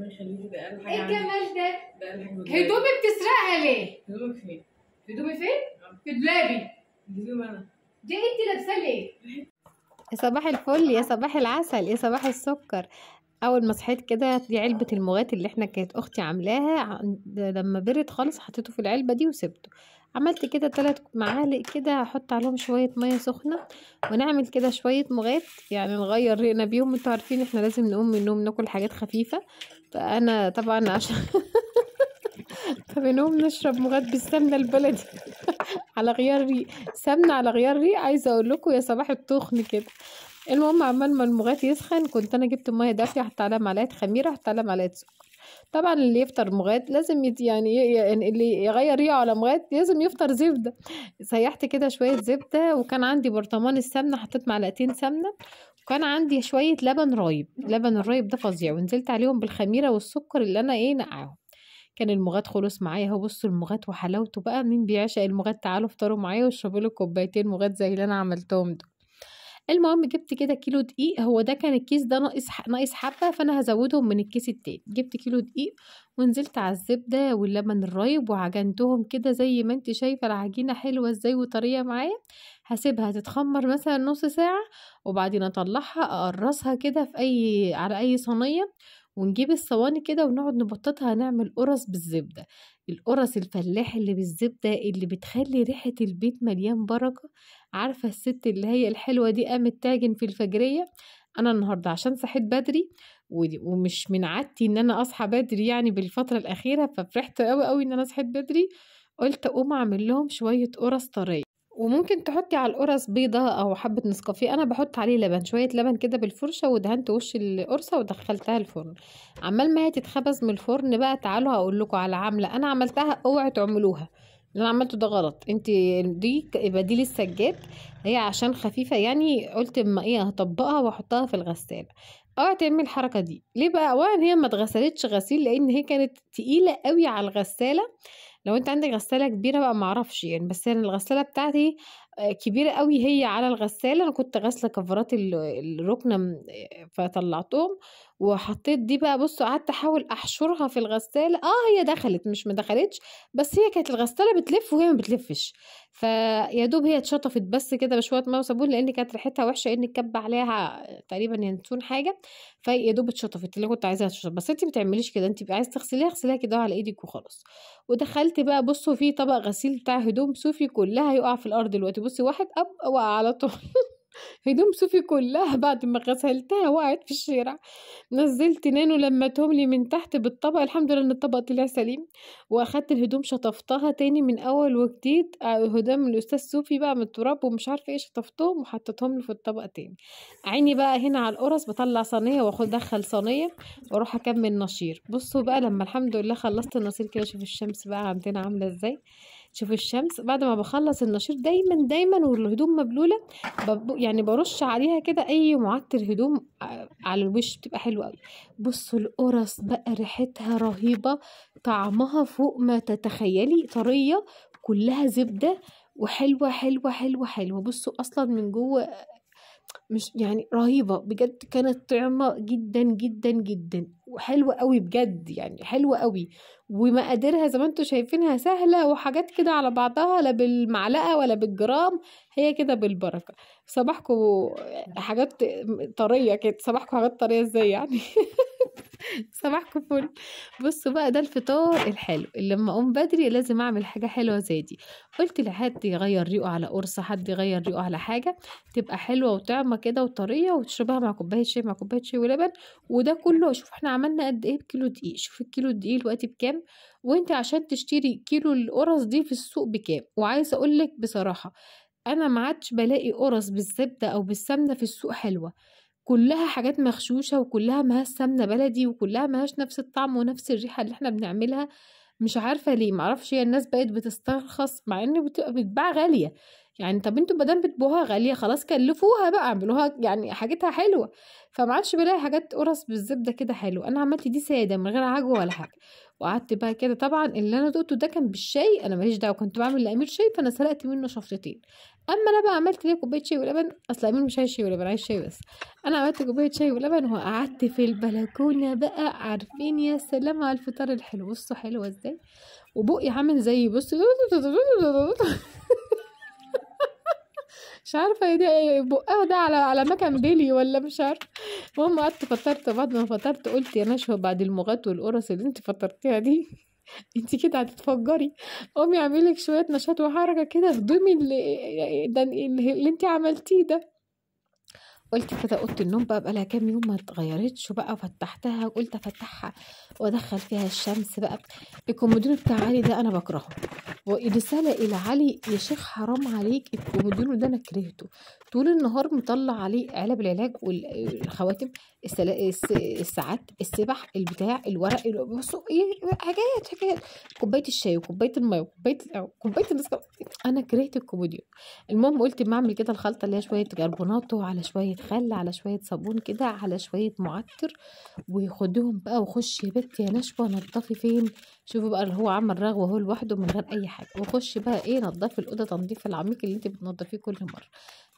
ايه الجمال ده؟ هدومي بتسرقها ليه؟ هدومك فين؟ هدومي فين؟ آه. في دولابي هدومي انا دي إيه انت لابسه ليه؟ يا صباح الفل يا صباح العسل يا صباح السكر اول ما صحيت كده دي علبه المغات اللي احنا كانت اختي عاملاها لما برد خالص حطيته في العلبه دي وسبته عملت كده ثلاث معالق كده هحط عليهم شويه ميه سخنه ونعمل كده شويه مغات يعني نغير ريقنا بيهم انتوا عارفين احنا لازم نقوم من النوم ناكل حاجات خفيفه فأنا طبعا عشان فمنهم نشرب مغذي بالسمنة البلدي على غيار ريق سمنة على غيار ريق عايزة أقول لكم يا صباح التخن كده المهم عمال ما المغات يسخن كنت أنا جبت مية دافية حط عليها معلقة خميرة حط عليها معلقة سكر طبعا اللي يفطر مغاد لازم يت يعني, يعني اللي يغير ريقه على مغاد لازم يفطر زبده سيحت كده شويه زبده وكان عندي برطمان السمنه حطيت معلقتين سمنه كان عندي شويه لبن رايب لبن الرايب ده فظيع ونزلت عليهم بالخميره والسكر اللي انا ايه نقعهم كان المغات خلص معايا اهو بص المغات وحلاوته بقى مين بيعشق المغات تعالوا افطروا معايا واشربوا لي كوبايتين مغات زي اللي انا عملتهم دول المهم جبت كده كيلو دقيق هو ده كان الكيس ده ناقص ناقص حبه فانا هزودهم من الكيس التاني جبت كيلو دقيق ونزلت على الزبده واللبن الرايب وعجنتهم كده زي ما انت شايفه العجينه حلوه ازاي وطريه معايا هسيبها تتخمر مثلا نص ساعة وبعدين اطلعها اقرصها كده في اي على اي صينية ونجيب الصواني كده ونقعد نبططها نعمل قرص بالزبدة القرص الفلاح اللي بالزبدة اللي بتخلي ريحة البيت مليان بركة عارفة الست اللي هي الحلوة دي قامت تاجن في الفجرية انا النهارده عشان صحيت بدري ومش من عادتي ان انا اصحى بدري يعني بالفتره الاخيره ففرحت قوي قوي ان انا صحيت بدري قلت اقوم اعمل لهم شويه قرص طريه وممكن تحطي على القرص بيضة أو حبة نسكافيه أنا بحط عليه لبن شوية لبن كده بالفرشة ودهنت وش القرصة ودخلتها الفرن عمال ما هي تتخبز من الفرن بقى تعالوا هقول لكم على عاملة أنا عملتها اوعي تعملوها اللي انا عملته ده غلط انت دي بديل السجاد هي عشان خفيفه يعني قلت اما ايه هطبقها واحطها في الغساله اوعى تعمل الحركه دي ليه بقى اولا هي ما اتغسلتش غسيل لان هي كانت تقيله قوي على الغساله لو انت عندك غساله كبيره بقى معرفش يعني بس يعني الغساله بتاعتي آه، كبيره قوي هي على الغساله انا كنت غاسله كفرات الركنه آه، فطلعتهم وحطيت دي بقى بصوا قعدت احاول احشرها في الغسالة اه هي دخلت مش ما دخلتش بس هي كانت الغسالة بتلف وهي ما بتلفش فيا دوب هي اتشطفت بس كده بشوية ماء وصابون لان كانت ريحتها وحشة ان الكب عليها تقريبا ينسون حاجة فيا دوب اتشطفت اللي كنت عايزاها تشطف بس انت ما تعمليش كده انت عايز تغسليها اغسليها كده على ايدك وخلاص ودخلت بقى بصوا في طبق غسيل بتاع هدوم صوفي كلها يقع في الارض دلوقتي بصي واحد اب وقع على طول هدوم صوفي كلها بعد ما غسلتها وقعت في الشارع نزلت نانو لمتهم لي من تحت بالطبق الحمد لله ان الطبق طلع سليم واخدت الهدوم شطفتها تاني من اول وجديد آه، هدوم الاستاذ صوفي بقى من التراب ومش عارفه ايه شطفتهم وحطيتهم في الطبق تاني عيني بقى هنا على القرص بطلع صينيه واخد دخل صينيه واروح اكمل نشير بصوا بقى لما الحمد لله خلصت النصير كده شوف الشمس بقى عندنا عامله ازاي شوفوا الشمس بعد ما بخلص النشيط دايما دايما والهدوم مبلوله يعني برش عليها كده اي معطر هدوم آه، على الوش بتبقى حلوه قوي بصوا القرص بقى ريحتها رهيبه طعمها فوق ما تتخيلي طريه كلها زبده وحلوه حلوه حلوه حلوه بصوا اصلا من جوه مش يعني رهيبة بجد كانت طعمة جدا جدا جدا وحلوة قوي بجد يعني حلوة قوي ومقاديرها زي ما انتوا شايفينها سهلة وحاجات كده على بعضها لا بالمعلقة ولا بالجرام هي كده بالبركة صباحكم حاجات طرية كده صباحكم حاجات طرية ازاي يعني صباحكم فل بصوا بقى ده الفطار الحلو لما اقوم بدري لازم اعمل حاجه حلوه زي دي قلت لحد يغير ريقه على قرصه حد يغير ريقه على حاجه تبقى حلوه وطعمه كده وطريه وتشربها مع كوبايه شاي مع كوبايه شاي ولبن وده كله شوف احنا عملنا قد ايه بكيلو دقيق شوف الكيلو الدقيق دلوقتي بكام وانت عشان تشتري كيلو القرص دي في السوق بكام وعايزه اقول لك بصراحه انا ما عادش بلاقي قرص بالزبده او بالسمنه في السوق حلوه كلها حاجات مغشوشة وكلها مهاش سمنة بلدي وكلها مهاش نفس الطعم ونفس الريحة اللي احنا بنعملها مش عارفة ليه معرفش هي الناس بقت بتسترخص مع ان بتباع غالية يعني طب انتوا مادام بتبوها غالية خلاص كلفوها بقى اعملوها يعني حاجتها حلوة فمعرفش بلاقي حاجات قرص بالزبدة كده حلو انا عملت دي سادة من غير عجوة ولا حاجة وقعدت بقى كده طبعا اللي انا دقته ده كان بالشاي انا ماليش دعوه كنت بعمل لامير شاي فانا سرقت منه شفرتين اما انا بقى عملت ليه كوبايه شاي ولبن اصل امين مش عايز شاي ولبن عايز شاي بس انا عملت كوبايه شاي ولبن وقعدت في البلكونه بقى عارفين يا سلام على الفطار الحلو بصوا حلو ازاي وبقي عامل زي بص مش عارفه ايه ده بقها ده على على مكان بيلي ولا مش عارفه المهم قعدت فطرت بعد ما فطرت قلت يا نشوى بعد المغات والقرص اللي انت فطرتيها دي انت كده هتتفجري قومي اعملي شويه نشاط وحركه كده هضمي اللي, يعني ده اللي انت عملتيه ده قلت كده اوضه النوم بقى بقى لها كام يوم ما اتغيرتش وبقى فتحتها وقلت افتحها وادخل فيها الشمس بقى الكومودينو بتاع علي ده انا بكرهه ورساله الى علي يا شيخ حرام عليك الكومودينو ده انا كرهته طول النهار مطلع عليه علب العلاج والخواتم الساعات السبح البتاع الورق بصوا ايه حاجات حاجات كوبايه الشاي وكوبايه الميه وكوبايه كوبايه النسكافيه انا كرهت الكومودينو المهم قلت ما اعمل كده الخلطه اللي هي شويه كربوناتو على شويه شوية خل على شوية صابون كده على شوية معكر وخدهم بقى وخش يا بت يا نشوة نضفي فين شوفوا بقى اللي هو عمل رغوة اهو لوحده من غير أي حاجة وخش بقى ايه نضفي الأوضة تنظيف العميق اللي انت بتنضفيه كل مرة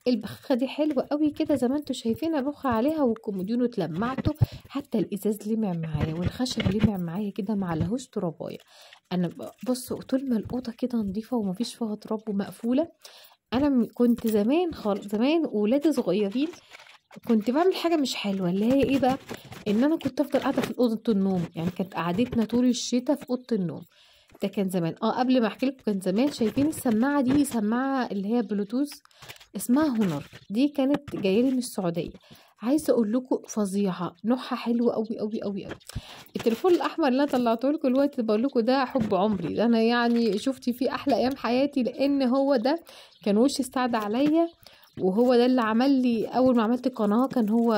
البخاخه دي حلوه قوي كده زي ما انتوا شايفين ابخ عليها والكوموديون اتلمعته حتى الازاز لمع معايا والخشب لمع معايا كده مع لهوش ترابايه انا بصوا طول ما الاوضه كده نظيفه ومفيش فيها تراب ومقفوله انا كنت زمان خالص زمان ولادي صغيرين كنت بعمل حاجه مش حلوه اللي هي ايه بقى ان انا كنت افضل قاعده في اوضه النوم يعني كانت قعدتنا طول الشتاء في اوضه النوم ده كان زمان اه قبل ما احكي لكم كان زمان شايفين السماعه دي سماعه اللي هي بلوتوث اسمها هونر دي كانت جايه من السعوديه عايزه اقول لكم فظيعه نوعها حلو قوي قوي قوي قوي التليفون الاحمر اللي انا طلعته لكم الوقت بقول لكم ده حب عمري ده انا يعني شفتي فيه احلى ايام حياتي لان هو ده كان وش استعد عليا وهو ده اللي عمل لي اول ما عملت القناه كان هو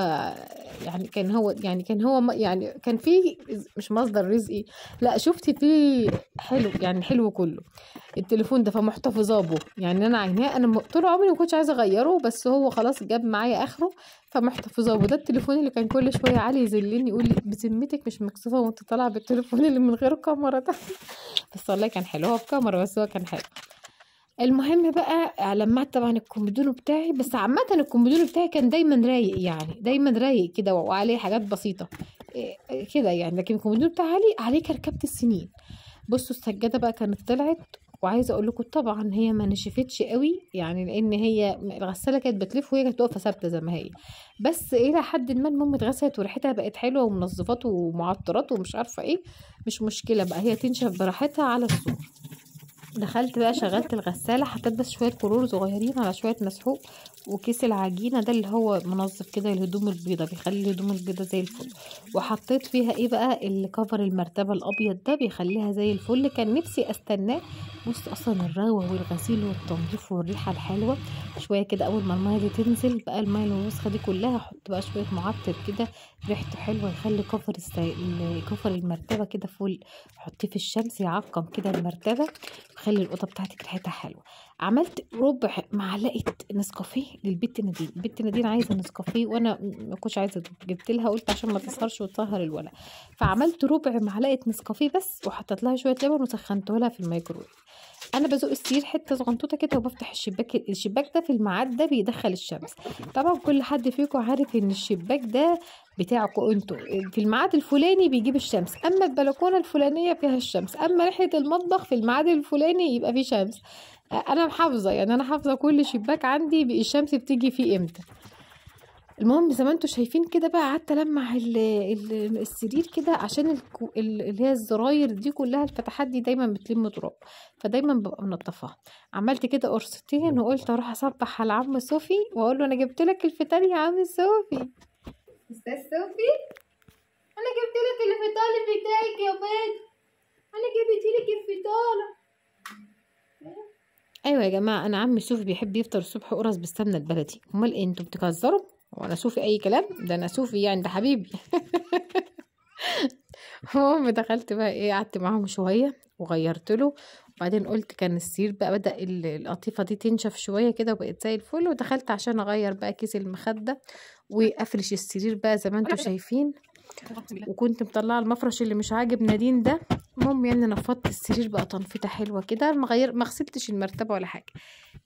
يعني كان هو يعني كان هو يعني كان في مش مصدر رزقي لا شفت فيه حلو يعني حلو كله التليفون ده فمحتفظه به يعني انا عيناه انا طول عمري ما كنتش عايزه اغيره بس هو خلاص جاب معايا اخره فمحتفظه به ده التليفون اللي كان كل شويه علي يذلني يقول لي بذمتك مش مكسوفه وانت طالعه بالتليفون اللي من غير كاميرا ده بس والله كان حلو هو بكاميرا بس هو كان حلو المهم بقى لمعت طبعا الكومودورو بتاعي بس عامة الكومودورو بتاعي كان دايما رايق يعني دايما رايق كده وعليه حاجات بسيطة إيه، إيه، كده يعني لكن الكومودورو بتاعي علي عليه كركبة السنين بصوا السجادة بقى كانت طلعت وعايزه اقول لكم طبعا هي ما نشفتش قوي يعني لان هي الغساله كانت بتلف وهي كانت واقفه ثابته زي ما هي بس الى إيه حد ما المهم اتغسلت وريحتها بقت حلوه ومنظفات ومعطرات ومش عارفه ايه مش مشكله بقى هي تنشف براحتها على الصور دخلت بقى شغلت الغساله حطيت بس شويه كرور صغيرين على شويه مسحوق وكيس العجينة ده اللي هو منظف كده الهدوم البيضة بيخلي الهدوم البيضة زي الفل وحطيت فيها ايه بقى اللي كفر المرتبة الابيض ده بيخليها زي الفل كان نفسي استناه بص اصلا الرغوة والغسيل والتنظيف والريحة الحلوة شوية كده اول ما المية دي تنزل بقى المية الوسخة دي كلها احط بقى شوية معطر كده ريحته حلوة يخلي كفر كفر المرتبة كده فل حطيه في الشمس يعقم كده المرتبة يخلي الأوضة بتاعتك ريحتها حلوة عملت ربع معلقه نسكافيه للبت نادين البت نادين عايزه نسكافيه وانا ما كنتش عايزه جبت لها قلت عشان ما تسهرش وتطهر الولد فعملت ربع معلقه نسكافيه بس وحطيت لها شويه لبن وسخنته لها في الميكرويف انا بزق السرير حته صغنطوطه كده وبفتح الشباك الشباك ده في الميعاد ده بيدخل الشمس طبعا كل حد فيكم عارف ان الشباك ده بتاعكم انتوا في الميعاد الفلاني بيجيب الشمس اما البلكونه الفلانيه فيها الشمس اما ناحيه المطبخ في الميعاد الفلاني يبقى فيه شمس انا محافظه يعني انا حافظه كل شباك عندي الشمس بتيجي فيه امتى المهم زي ما انتوا شايفين كده بقى قعدت المع السرير كده عشان اللي هي الزراير دي كلها الفتحات دي دايما بتلم تراب فدايما ببقى منضفاها عملت كده قرصتين وقلت اروح اصبح على عم صوفي واقول له انا جبت لك الفطار يا عم صوفي استاذ صوفي انا جبت لك الفطار بتاعك يا بنت انا جبت لك الفطار ايوه يا جماعه انا عم صوفي بيحب يفطر الصبح قرص بالسمنه البلدي امال ايه انتوا بتهزروا هو انا صوفي اي كلام ده انا صوفي يعني ده حبيبي المهم دخلت بقى ايه قعدت معاهم شويه وغيرت له وبعدين قلت كان السرير بقى بدا القطيفه دي تنشف شويه كده وبقت زي الفل ودخلت عشان اغير بقى كيس المخده وافرش السرير بقى زي ما انتم شايفين وكنت مطلعه المفرش اللي مش عاجب نادين ده المهم يعني نفضت السرير بقى تنفيطه حلوه كده غير ما غسلتش المرتبه ولا حاجه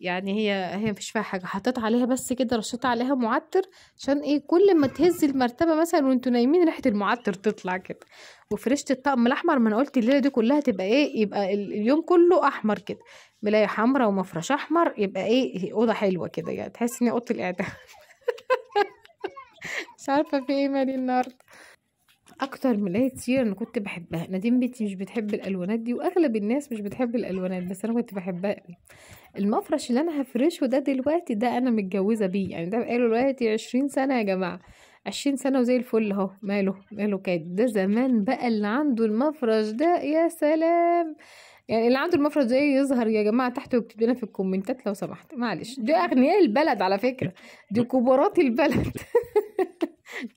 يعني هي هي مفيش فيها حاجه حطيت عليها بس كده رشيت عليها معطر عشان ايه كل ما تهز المرتبه مثلا وانتوا نايمين ريحه المعطر تطلع كده وفرشت الطقم الاحمر ما انا قلت الليله دي كلها تبقى ايه يبقى اليوم كله احمر كده ملايه حمراء ومفرش احمر يبقى ايه اوضه حلوه كده يعني تحس ان اوضه الاعدام مش عارفه في ايه مالي النهارده اكتر من اي كتير انا كنت بحبها نادين بنتي مش بتحب الالوانات دي واغلب الناس مش بتحب الالوانات بس انا كنت بحبها المفرش اللي انا هفرشه ده دلوقتي ده انا متجوزه بيه يعني ده بقاله دلوقتي عشرين سنه يا جماعه عشرين سنه وزي الفل اهو ماله ماله كاد ده زمان بقى اللي عنده المفرش ده يا سلام يعني اللي عنده المفرش ده يظهر يا جماعه تحت ويكتب لنا في الكومنتات لو سمحت معلش دي اغنياء البلد على فكره دي كبارات البلد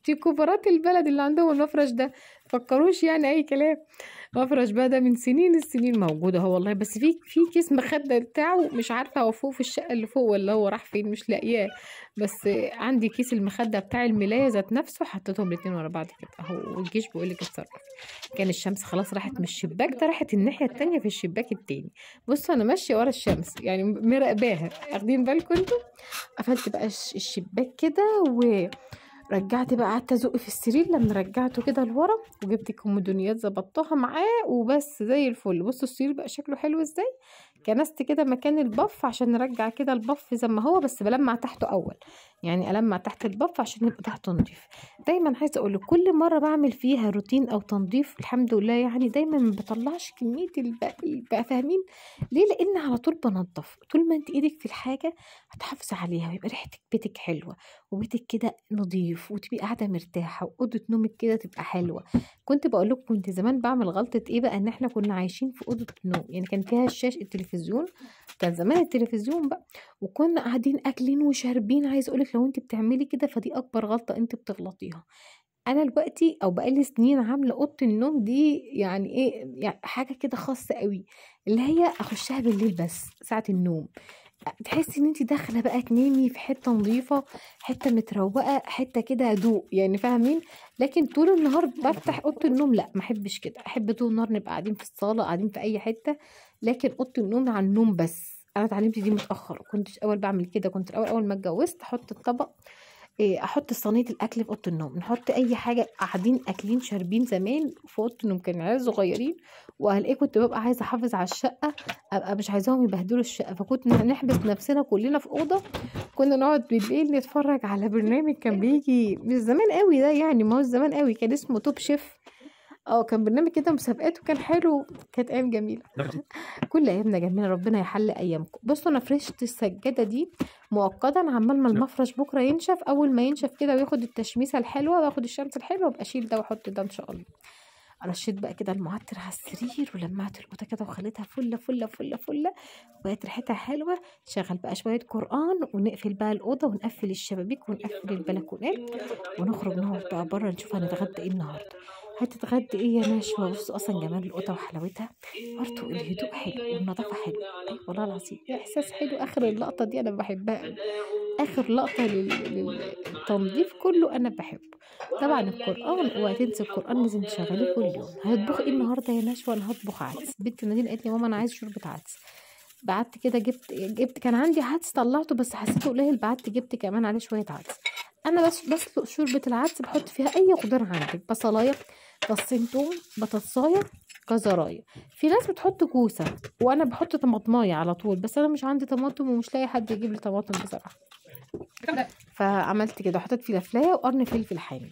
دي كبارات البلد اللي عندهم المفرش ده فكروش يعني اي كلام مفرش بقى ده من سنين السنين موجود اهو والله بس في في كيس مخده بتاعه مش عارفه هو فوق في الشقه اللي فوق ولا هو راح فين مش لاقياه بس عندي كيس المخده بتاع الملايه ذات نفسه حطيتهم الاتنين ورا بعض كده اهو والجيش بيقول لك اتصرف كان الشمس خلاص راحت من الشباك ده راحت الناحيه التانية في الشباك التاني بصوا انا ماشيه ورا الشمس يعني مراقباها واخدين بالكم انتوا قفلت بقى الشباك كده و رجعت بقى قعدت ازق في السرير لما رجعته كده لورا وجبت كومودونيات ظبطتها معاه وبس زي الفل بصوا السرير بقى شكله حلو ازاي كنست كده مكان البف عشان نرجع كده البف زي ما هو بس بلمع تحته اول يعني ألمع تحت البف عشان يبقى تحت تنظيف دايما عايزة أقول كل مرة بعمل فيها روتين أو تنظيف الحمد لله يعني دايما ما بطلعش كمية البقى فاهمين ليه لأن على طول بنضف طول ما أنت إيدك في الحاجة هتحافظي عليها ويبقى ريحتك بيتك حلوة وبيتك كده نظيف وتبقي قاعدة مرتاحة وأوضة نومك كده تبقى حلوة كنت بقول لكم كنت زمان بعمل غلطة إيه بقى إن إحنا كنا عايشين في أوضة نوم يعني كان فيها الشاشة التلفزيون كان زمان التلفزيون بقى وكنا قاعدين أكلين وشاربين عايز أقولك لك لو انت بتعملي كده فدي اكبر غلطه انت بتغلطيها انا دلوقتي او بقالي سنين عامله اوضه النوم دي يعني ايه يعني حاجه كده خاصه قوي اللي هي اخشها بالليل بس ساعه النوم تحسي ان انت داخله بقى تنامي في حته نظيفه حته متروقه حته كده هدوء يعني فاهمين لكن طول النهار بفتح اوضه النوم لا ما احبش كده احب طول النهار نبقى قاعدين في الصاله قاعدين في اي حته لكن اوضه النوم على النوم بس انا اتعلمت دي متاخر كنتش اول بعمل كده كنت الاول اول ما اتجوزت احط الطبق إيه، احط صينيه الاكل في اوضه النوم نحط اي حاجه قاعدين اكلين شاربين زمان في اوضه النوم كان عيال صغيرين والاقي كنت ببقى عايزه احافظ على الشقه ابقى مش عايزاهم يبهدلوا الشقه فكنت نحبس نفسنا كلنا في اوضه كنا نقعد بالليل نتفرج على برنامج كان بيجي مش زمان قوي ده يعني ما هو زمان قوي كان اسمه توب شيف اه كان برنامج كده مسابقات وكان حلو كانت ايام جميله كل ايامنا جميله ربنا يحل ايامكم بصوا انا فرشت السجاده دي مؤقتا عمال ما المفرش بكره ينشف اول ما ينشف كده وياخد التشميسه الحلوه واخد الشمس الحلوه وابقى اشيل ده واحط ده ان شاء الله رشيت بقى كده المعطر على السرير ولمعت الأوضة كده وخليتها فلة فلة فلة فلة وبقت ريحتها حلوة شغل بقى شوية قرآن ونقفل بقى الأوضة ونقفل الشبابيك ونقفل البلكونات ونخرج نقعد بقى بره نشوف هنتغدى ايه النهاردة هتتغدي ايه يا ناشوة بصوا اصلا جمال القطة وحلاوتها برضه الهدوء حلو والنظافه حلوه طيب، والله العظيم احساس حلو اخر اللقطه دي انا بحبها قوي اخر لقطه للتنظيف كله انا بحبه طبعا القران اوعى تنسي القران لازم تشغليه كل يوم هتطبخ ايه النهارده يا ناشوة انا هطبخ عدس بنت نادين قالت لي ماما انا عايز شوربه عدس بعت كده جبت جبت كان عندي عدس طلعته بس حسيته قليل بعت جبت كمان عليه شويه عدس انا بس بسلق شوربه العدس بحط فيها اي خضار عندك بصلايه طصين توم بطصاية كزراية في ناس بتحط كوسه وانا بحط طماطمايه على طول بس انا مش عندي طماطم ومش لاقي حد يجيب لي طماطم بصراحه فعملت كده وحطيت فلفلايه وقرن فلفل حامي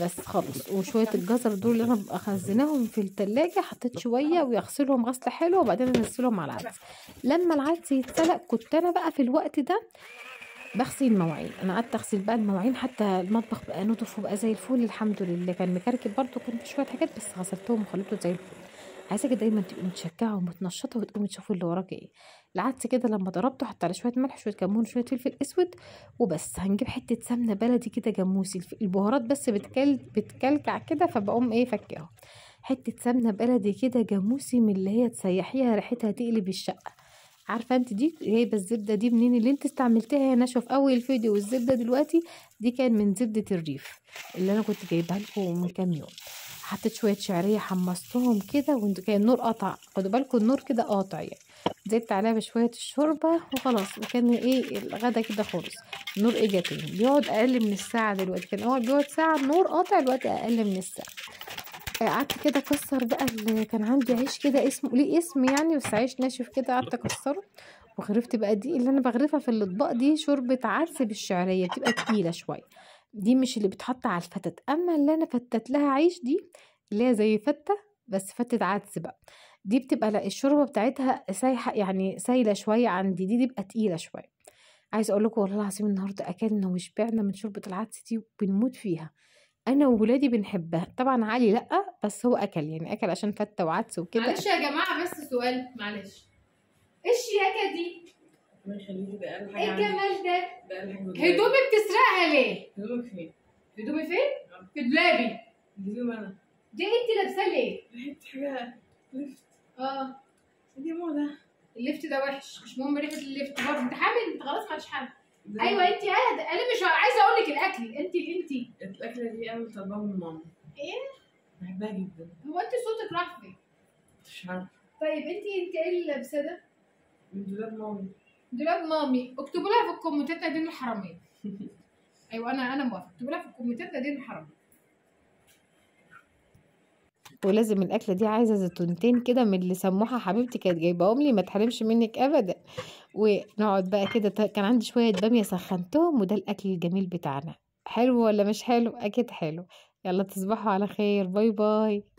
بس خالص وشويه الجزر دول اللي انا خزناهم في التلاجة حطيت شويه ويغسلهم غسله حلو وبعدين انزلهم على العدس لما العدس يتسلق كنت انا بقى في الوقت ده بغسل مواعين انا قعدت اغسل بقى المواعين حتى المطبخ بقى نضف وبقى زي الفول الحمد لله كان مكركب برضو كان في شويه حاجات بس غسلتهم وخليته زي الفول عايزك دايما تبقي متشجعه ومتنشطه وتقومي تشوفي اللي وراكي ايه العدس كده لما ضربته حط على شويه ملح شويه كمون شويه فلفل اسود وبس هنجيب حته سمنه بلدي كده جاموسي البهارات بس بتكل بتكلكع كده فبقوم ايه فكها حته سمنه بلدي كده جاموسي من اللي هي تسيحيها ريحتها تقلب الشقه عارفه انت دي جايبه الزبده دي منين اللي انت استعملتها يا نشوى في اول الفيديو والزبده دلوقتي دي كان من زبده الريف اللي انا كنت جايبها لكم من كام يوم حطيت شويه شعريه حمصتهم كده وكان النور قطع خدوا بالكم النور كده قاطع يعني زدت عليها بشويه الشوربه وخلاص وكان ايه الغدا كده خالص النور اجى تاني بيقعد اقل من الساعه دلوقتي كان اول بيقعد ساعه النور قاطع دلوقتي اقل من الساعه قعدت كده اكسر بقى اللي كان عندي عيش كده اسمه ليه اسم يعني بس عيش ناشف كده قعدت اكسره وغرفت بقى دي اللي انا بغرفها في الاطباق دي شوربه عدس بالشعريه بتبقى تقيله شويه دي مش اللي بتحط على الفتت اما اللي انا فتت لها عيش دي اللي هي زي فته بس فتت عدس بقى دي بتبقى لا الشوربه بتاعتها سايحه يعني سايله شويه عندي دي دي بتبقى تقيله شويه عايز اقول لكم والله العظيم النهارده اكلنا وشبعنا من شوربه العدس دي وبنموت فيها انا وولادي بنحبها طبعا علي لا بس هو اكل يعني اكل عشان فته وعدس وكده معلش يا جماعه بس سؤال معلش ايه الشياكه دي حاجه ايه الجمال ده هدومي بتسرقها ليه هدومك فين هدومي فين آه. في دولابي هدومي انا دي انت لابسه ليه ريحه حاجه لفت اه دي موضه اللفت ده وحش مش مهم ريحه اللفت برضه انت حامل انت خلاص ما حامل ايوه انت اهدى انا مش عايزه اقول لك الاكل انت انت الاكله دي انا طالباها من ماما ايه بحبها جدا هو انت صوتك راح فين مش عارفه طيب انت انت ايه اللي لابسه ده من دولاب مامي دولاب مامي اكتبوا لها في الكومنتات نادين الحراميه ايوه انا انا موافقه اكتبوا لها في الكومنتات نادين الحراميه ولازم الاكله دي عايزه زيتونتين كده من اللي سموحه حبيبتي كانت جايباهم لي ما تحرمش منك ابدا ونقعد بقى كده طيب، كان عندي شوية بامية سخنتهم وده الأكل الجميل بتاعنا حلو ولا مش حلو أكيد حلو يلا تصبحوا على خير باي باي